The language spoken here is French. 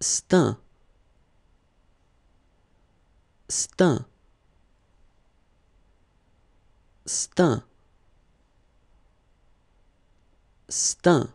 Stain, stain, stain.